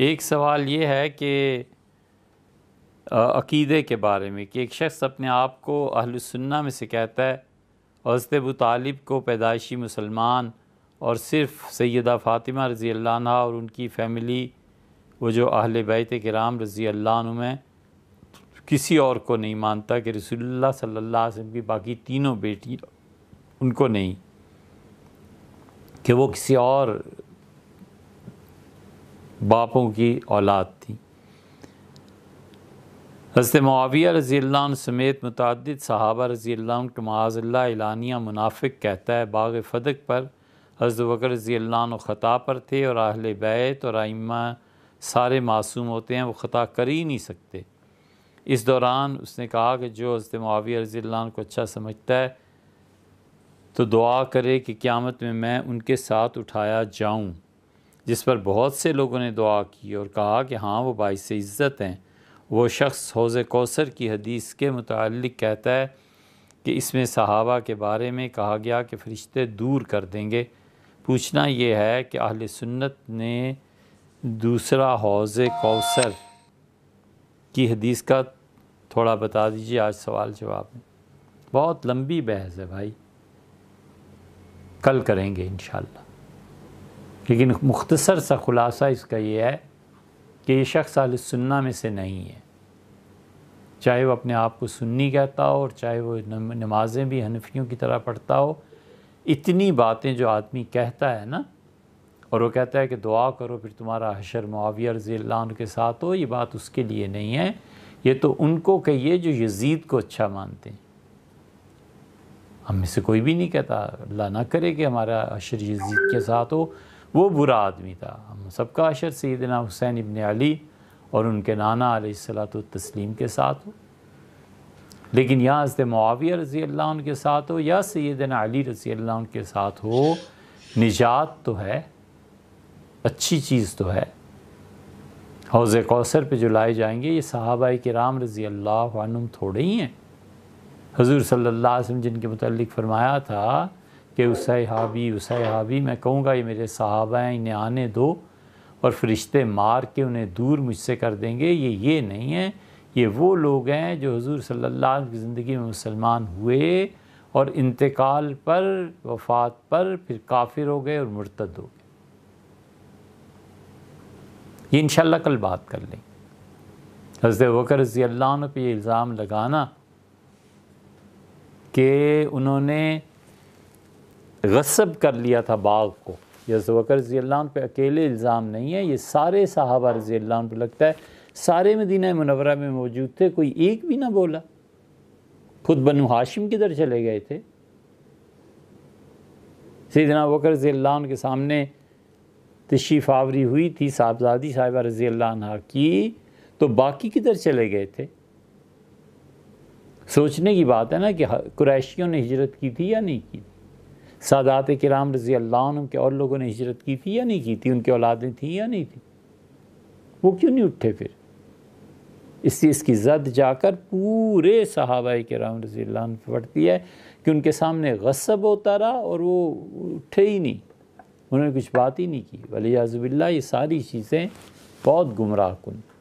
एक सवाल ये है कि अकीदे के बारे में कि एक शख्स अपने आप को अहलसन्ना में से कहता है हजरत अबू तालिब को पैदाइशी मुसलमान और सिर्फ सैदा फ़ातिमा रज़ी अल्लाह और उनकी फ़ैमिली वो जो अहल बैत कराम रज़ी अल्लाह में किसी और को नहीं मानता कि रसोल्ला सल्ला वसम की बाकी तीनों बेटी उनको नहीं कि वो किसी और बापों की औलाद थी हजरत माविया रज़ी समेत मुतद सहाबा रज़ी के माजल्ला एलानिया मुनाफिक कहता है बाग फदक पर हजरत वकर रज़ी ख़ता पर थे और आहल बैत और आइमा सारे मासूम होते हैं वो ख़ता कर ही नहीं सकते इस दौरान उसने कहा कि जो हजरत माविया रज़ी को अच्छा समझता है तो दुआ करे कि क़्यामत में मैं उनके साथ उठाया जाऊँ जिस पर बहुत से लोगों ने दुआ की और कहा कि हाँ वो से इज़्ज़त हैं वो शख्स हौज़ कौसर की हदीस के मुतल कहता है कि इसमें सहाबा के बारे में कहा गया कि फ़रिश्ते दूर कर देंगे पूछना ये है कि अहल सुन्नत ने दूसरा हौज़ कौसर की हदीस का थोड़ा बता दीजिए आज सवाल जवाब में बहुत लंबी बहस है भाई कल करेंगे इन लेकिन मुख्तसर सा ख़ुलासा इसका यह है कि ये शख्स आल सुन्ना में से नहीं है चाहे वो अपने आप को सुन्नी कहता हो और चाहे वो नमाज़ें भी हनफियों की तरह पढ़ता हो इतनी बातें जो आदमी कहता है ना और वो कहता है कि दुआ करो फिर तुम्हारा हशर मुआविया रजी के साथ हो ये बात उसके लिए नहीं है ये तो उनको कहिए जो यजीद को अच्छा मानते हैं हम में से कोई भी नहीं कहता अल्लाह ना करे कि हमारा अशर यजीद के साथ हो वो बुरा आदमी था हम सबका अशर सैदना हुसैन इबन अली और उनके नाना सलात तस्लीम के साथ हो लेकिन या हज़रत मुआविया रज़ी अल्लाह उनके साथ हो या सैदन अली रज़ी अल्लाह उनके साथ हो निजात तो है अच्छी चीज़ तो है हौज़ कौसर पर जो लाए जाएंगे ये साहबा राम रज़ी अल्लाह थोड़े ही हैं हजूर सल्ला वसम जिनके मतलब फ़रमाया था कि उसे हावी उसे हावी मैं कहूँगा ये मेरे साहब हैं इन्हें आने दो और फरिश्ते मार के उन्हें दूर मुझसे कर देंगे ये ये नहीं है ये वो लोग हैं जो हजूर सल्ला की ज़िंदगी में मुसलमान हुए और इंतकाल पर वफात पर फिर काफिर हो गए और मुर्तद हो गए ये इन कल बात कर लें हजरत वकर रजी अल्लाह पर यह इल्ज़ाम लगाना कि उन्होंने गसब कर लिया था बाग को यजवकर रजी पे अकेले इल्ज़ाम नहीं है ये सारे साहबा रजी अल्लाह पे लगता है सारे मदीना मनवरा में मौजूद थे कोई एक भी ना बोला खुद बनु हाशिम किधर चले गए थे सैदना वकर रजी के सामने तशीफ आवरी हुई थी साहबजादी साहिबा रजी की तो बाकी किधर चले गए थे सोचने की बात है ना कि कुरैशियों ने हिजरत की थी या नहीं की थी सादात कराम रज़ी अल्लाह के और लोगों ने हिजरत की थी या नहीं की थी उनकी औलादें थी या नहीं थी वो क्यों नहीं उठे फिर इस इसकी जद जाकर पूरे सहाबा राम रज़ी पे पड़ती है कि उनके सामने गसब होता रहा और वो उठे ही नहीं उन्होंने कुछ बात ही नहीं की वली आज़बिल्ला ये सारी चीज़ें बहुत गुमराह कन